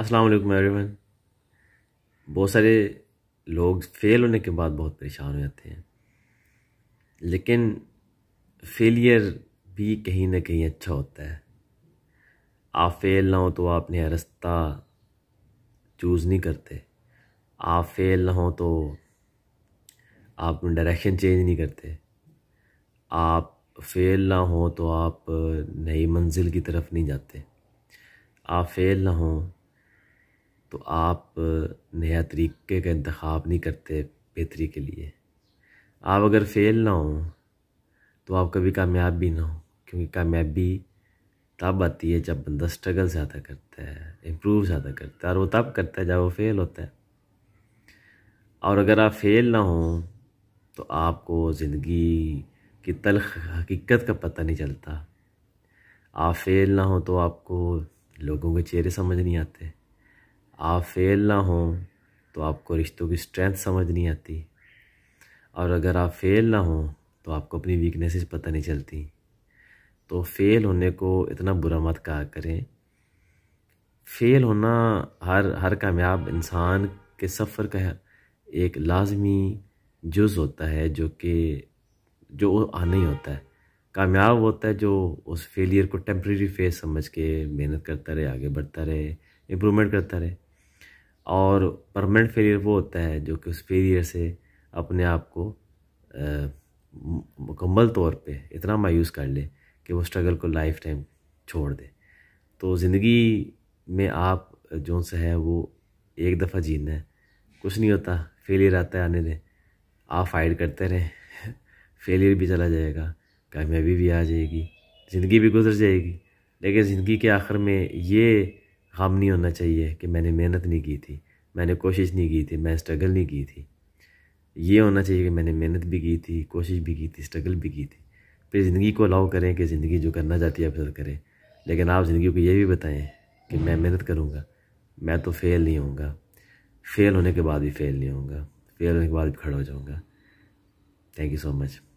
अस्सलाम वालेकुम एवरीवन बहुत सारे लोग फेल होने के बाद बहुत परेशान हो जाते हैं लेकिन फेलियर भी कहीं ना कहीं अच्छा होता है आप फेल ना हो तो आप नया रास्ता चूज़ नहीं करते आप फेल ना हो तो आप डायरेक्शन चेंज नहीं करते आप फेल ना हो तो आप नई मंजिल की तरफ नहीं जाते आप फेल ना हो तो आप नया तरीक़े का इंतखब नहीं करते बेहतरी के लिए आप अगर फेल ना हो तो आप कभी कामयाब भी ना हो क्योंकि कामयाबी तब आती है जब बंदा स्ट्रगल ज़्यादा करता है इम्प्रूव ज़्यादा करता है और वो तब करता है जब वो फेल होता है और अगर आप फेल ना हो तो आपको ज़िंदगी की तलख हकीकत का पता नहीं चलता आप फेल ना हो तो आपको लोगों के चेहरे समझ नहीं आते आप फेल ना हो तो आपको रिश्तों की स्ट्रेंथ समझ नहीं आती और अगर आप फेल ना हो तो आपको अपनी वीकनेसेस पता नहीं चलती तो फेल होने को इतना बुरा मत कहा करें फेल होना हर हर कामयाब इंसान के सफ़र का एक लाजमी जुज़ होता है जो कि जो आना ही होता है कामयाब होता है जो उस फेलियर को टेम्प्रेरी फेस समझ के मेहनत करता रहे आगे बढ़ता रहे इम्प्रूवमेंट करता रहे और परमानेंट फेलियर वो होता है जो कि उस फेलियर से अपने आप को मुकम्मल तौर पे इतना मायूस कर ले कि वो स्ट्रगल को लाइफ टाइम छोड़ दे तो ज़िंदगी में आप जो से है वो एक दफ़ा जीना है कुछ नहीं होता फेलियर आता है आने दें आप फाइट करते रहें फेलियर भी चला जाएगा कामयाबी भी आ जाएगी ज़िंदगी भी गुजर जाएगी लेकिन ज़िंदगी के आखिर में ये गम नहीं होना चाहिए कि मैंने मेहनत नहीं की थी मैंने कोशिश नहीं की थी मैं स्ट्रगल नहीं की थी ये होना चाहिए कि मैंने मेहनत भी की थी कोशिश भी की थी स्ट्रगल भी की थी फिर ज़िंदगी को अलाउ करें कि ज़िंदगी जो करना चाहती है आप करें लेकिन आप ज़िंदगी को ये भी बताएं कि मैं मेहनत करूँगा मैं तो फेल नहीं होऊंगा फेल होने के बाद भी फेल नहीं होऊंगा फेल होने के बाद भी खड़ा हो जाऊँगा थैंक यू सो मच